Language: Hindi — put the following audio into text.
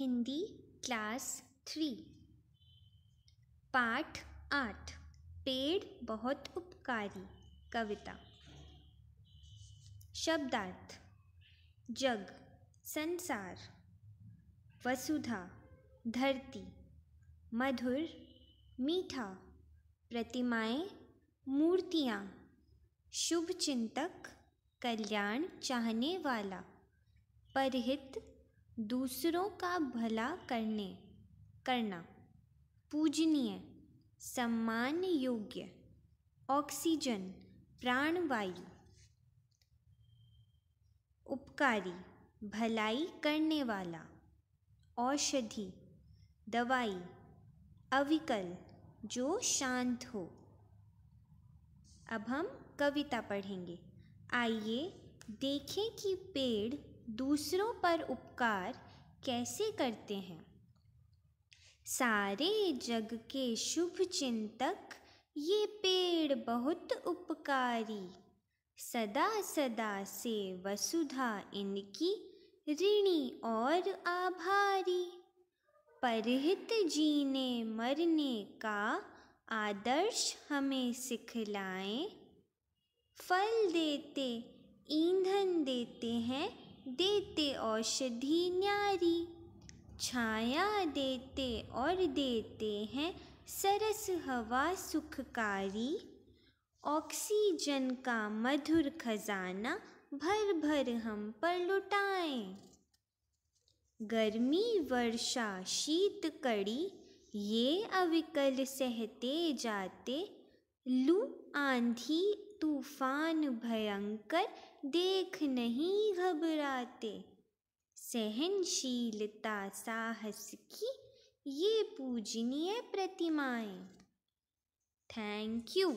हिंदी क्लास थ्री पाठ आठ पेड़ बहुत उपकारी कविता शब्दार्थ जग संसार वसुधा धरती मधुर मीठा प्रतिमाएं मूर्तियाँ शुभ चिंतक कल्याण चाहने वाला परहित दूसरों का भला करने करना पूजनीय सम्मान योग्य ऑक्सीजन प्राणवायु उपकारी भलाई करने वाला औषधि दवाई अविकल जो शांत हो अब हम कविता पढ़ेंगे आइए देखें कि पेड़ दूसरों पर उपकार कैसे करते हैं सारे जग के शुभ चिंतक ये पेड़ बहुत उपकारी सदा सदा से वसुधा इनकी ऋणी और आभारी परहित जीने मरने का आदर्श हमें सिखलाएं फल देते ईंधन देते हैं देते औषधि न्यारी छाया देते और देते हैं सरस हवा सुखकारी ऑक्सीजन का मधुर खजाना भर भर हम पर लुटाएं गर्मी वर्षा शीत कड़ी ये अविकल सहते जाते लू आंधी तूफान भयंकर देख नहीं घबराते सहनशीलता साहस की ये पूजनीय प्रतिमाएं थैंक यू